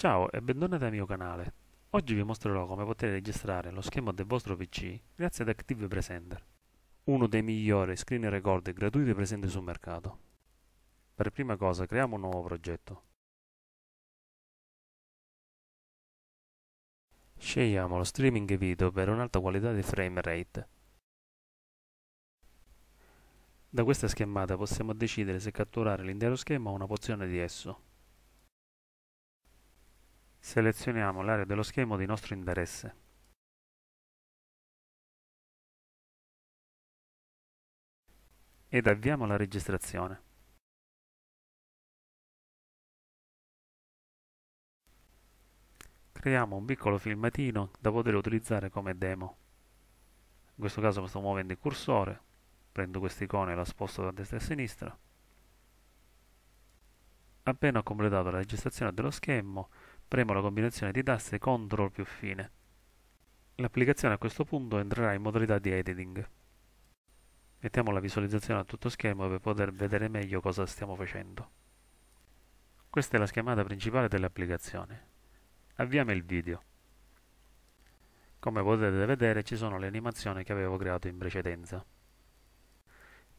Ciao e benvenuti al mio canale. Oggi vi mostrerò come potete registrare lo schema del vostro PC grazie ad Active Presenter, uno dei migliori screen record gratuiti presenti sul mercato. Per prima cosa creiamo un nuovo progetto. Scegliamo lo streaming video per un'alta qualità di frame rate. Da questa schermata possiamo decidere se catturare l'intero schema o una porzione di esso. Selezioniamo l'area dello schermo di nostro interesse. Ed avviamo la registrazione. Creiamo un piccolo filmatino da poter utilizzare come demo. In questo caso sto muovendo il cursore, prendo questa icona e la sposto da destra a sinistra. Appena ho completato la registrazione dello schermo, Premo la combinazione di tasti CTRL più fine. L'applicazione a questo punto entrerà in modalità di editing. Mettiamo la visualizzazione a tutto schermo per poter vedere meglio cosa stiamo facendo. Questa è la schermata principale dell'applicazione. Avviamo il video. Come potete vedere ci sono le animazioni che avevo creato in precedenza.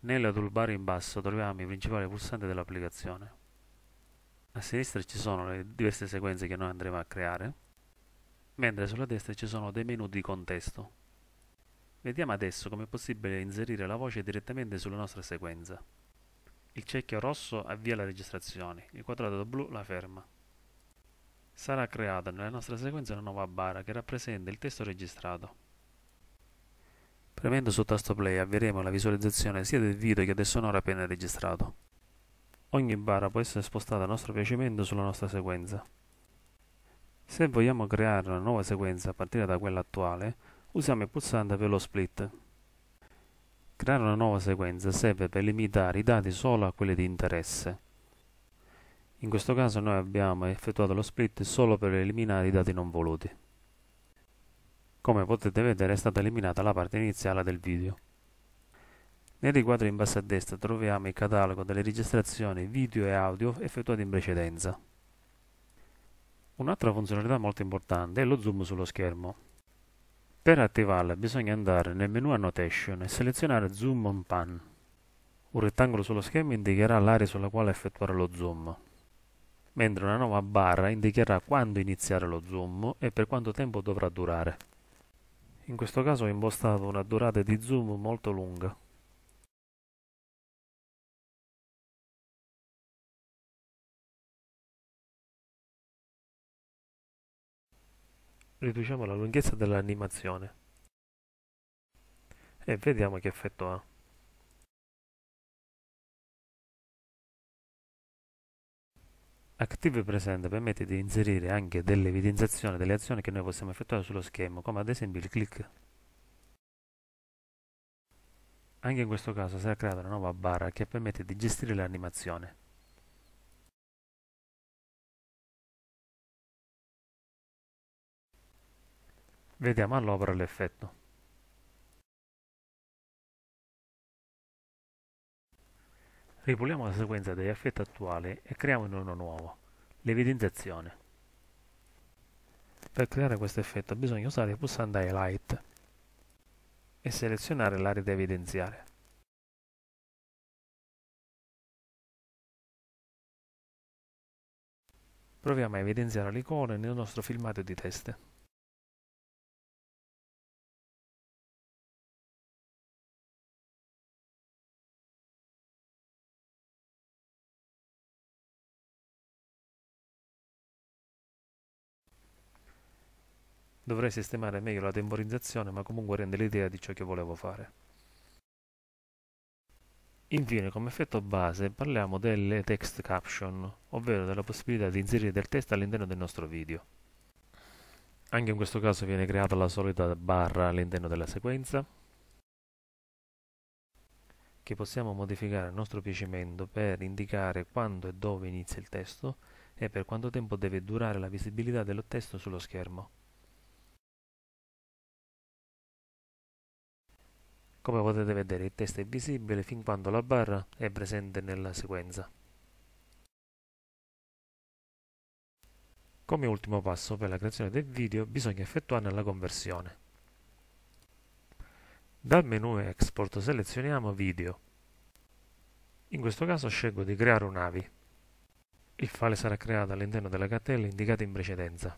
Nella toolbar in basso troviamo i principali pulsanti dell'applicazione. A sinistra ci sono le diverse sequenze che noi andremo a creare, mentre sulla destra ci sono dei menu di contesto. Vediamo adesso come è possibile inserire la voce direttamente sulla nostra sequenza. Il cerchio rosso avvia la registrazione, il quadrato blu la ferma. Sarà creata nella nostra sequenza una nuova barra che rappresenta il testo registrato. Premendo sul tasto play avvieremo la visualizzazione sia del video che del sonoro appena registrato. Ogni barra può essere spostata a nostro piacimento sulla nostra sequenza. Se vogliamo creare una nuova sequenza a partire da quella attuale, usiamo il pulsante per lo split. Creare una nuova sequenza serve per limitare i dati solo a quelli di interesse. In questo caso noi abbiamo effettuato lo split solo per eliminare i dati non voluti. Come potete vedere è stata eliminata la parte iniziale del video. Nel riquadro in basso a destra troviamo il catalogo delle registrazioni video e audio effettuate in precedenza. Un'altra funzionalità molto importante è lo zoom sullo schermo. Per attivarla bisogna andare nel menu Annotation e selezionare Zoom on Pan. Un rettangolo sullo schermo indicherà l'area sulla quale effettuare lo zoom, mentre una nuova barra indicherà quando iniziare lo zoom e per quanto tempo dovrà durare. In questo caso ho impostato una durata di zoom molto lunga. riduciamo la lunghezza dell'animazione e vediamo che effetto ha. Active Present permette di inserire anche delle evidenziazioni delle azioni che noi possiamo effettuare sullo schermo, come ad esempio il click. Anche in questo caso si è creata una nuova barra che permette di gestire l'animazione. Vediamo all'opera l'effetto. Ripuliamo la sequenza degli effetti attuali e creiamone uno nuovo, l'evidenziazione. Per creare questo effetto bisogna usare il pulsante Highlight e selezionare l'area da evidenziare. Proviamo a evidenziare l'icona nel nostro filmato di teste. Dovrei sistemare meglio la temporizzazione, ma comunque rende l'idea di ciò che volevo fare. Infine, come effetto base, parliamo delle text caption, ovvero della possibilità di inserire del testo all'interno del nostro video. Anche in questo caso viene creata la solita barra all'interno della sequenza, che possiamo modificare a nostro piacimento per indicare quando e dove inizia il testo e per quanto tempo deve durare la visibilità dello testo sullo schermo. Come potete vedere il testo è visibile fin quando la barra è presente nella sequenza. Come ultimo passo per la creazione del video bisogna effettuarne la conversione. Dal menu Export selezioniamo Video. In questo caso scelgo di creare un AVI. Il file sarà creato all'interno della cartella indicata in precedenza.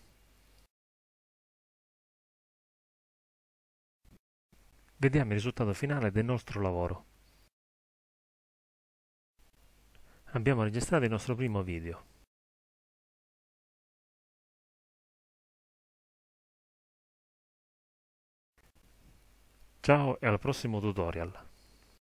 vediamo il risultato finale del nostro lavoro. Abbiamo registrato il nostro primo video. Ciao e al prossimo tutorial!